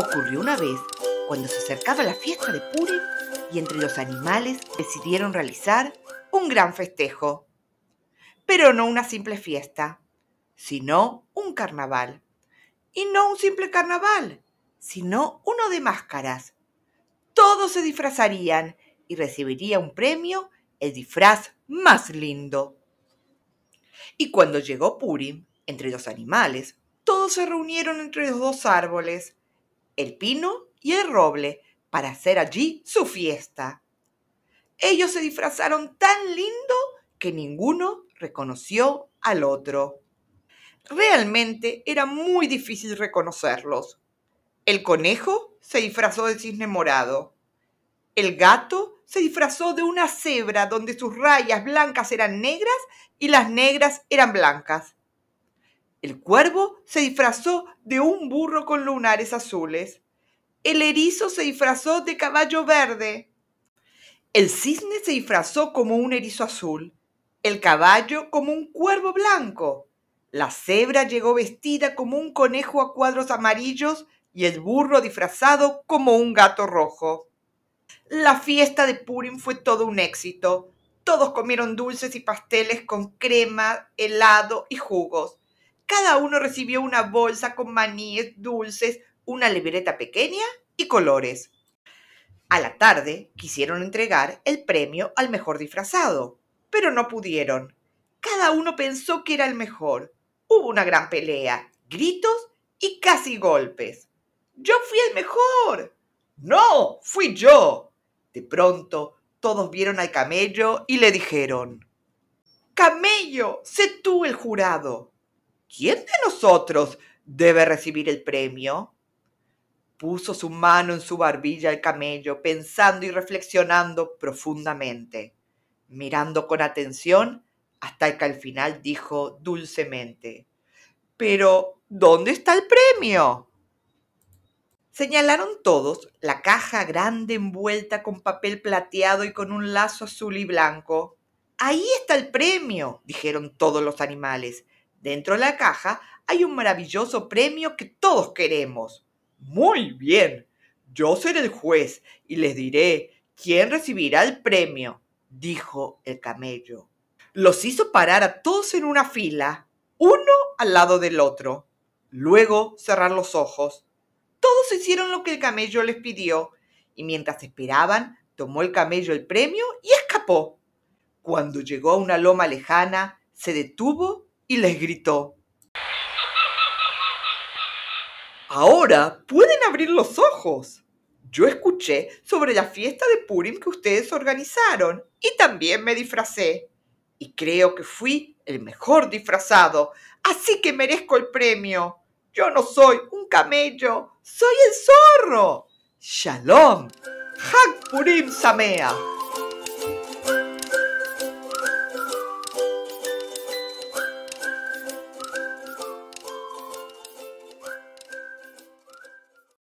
Ocurrió una vez cuando se acercaba la fiesta de Purim y entre los animales decidieron realizar un gran festejo. Pero no una simple fiesta, sino un carnaval. Y no un simple carnaval, sino uno de máscaras. Todos se disfrazarían y recibiría un premio el disfraz más lindo. Y cuando llegó Purim, entre los animales, todos se reunieron entre los dos árboles el pino y el roble para hacer allí su fiesta. Ellos se disfrazaron tan lindo que ninguno reconoció al otro. Realmente era muy difícil reconocerlos. El conejo se disfrazó de cisne morado. El gato se disfrazó de una cebra donde sus rayas blancas eran negras y las negras eran blancas. El cuervo se disfrazó de un burro con lunares azules. El erizo se disfrazó de caballo verde. El cisne se disfrazó como un erizo azul. El caballo como un cuervo blanco. La cebra llegó vestida como un conejo a cuadros amarillos y el burro disfrazado como un gato rojo. La fiesta de Purim fue todo un éxito. Todos comieron dulces y pasteles con crema, helado y jugos. Cada uno recibió una bolsa con maníes, dulces, una libreta pequeña y colores. A la tarde quisieron entregar el premio al mejor disfrazado, pero no pudieron. Cada uno pensó que era el mejor. Hubo una gran pelea, gritos y casi golpes. Yo fui el mejor. No, fui yo. De pronto, todos vieron al camello y le dijeron, Camello, sé tú el jurado. ¿Quién de nosotros debe recibir el premio? Puso su mano en su barbilla el camello, pensando y reflexionando profundamente. Mirando con atención, hasta que al final dijo dulcemente, Pero, ¿dónde está el premio? Señalaron todos la caja grande envuelta con papel plateado y con un lazo azul y blanco. Ahí está el premio, dijeron todos los animales. Dentro de la caja hay un maravilloso premio que todos queremos. Muy bien, yo seré el juez y les diré quién recibirá el premio, dijo el camello. Los hizo parar a todos en una fila, uno al lado del otro. Luego cerrar los ojos. Todos hicieron lo que el camello les pidió y mientras esperaban, tomó el camello el premio y escapó. Cuando llegó a una loma lejana, se detuvo y les gritó. Ahora pueden abrir los ojos. Yo escuché sobre la fiesta de Purim que ustedes organizaron y también me disfracé. Y creo que fui el mejor disfrazado, así que merezco el premio. Yo no soy un camello, soy el zorro. Shalom. Hak Purim Samea.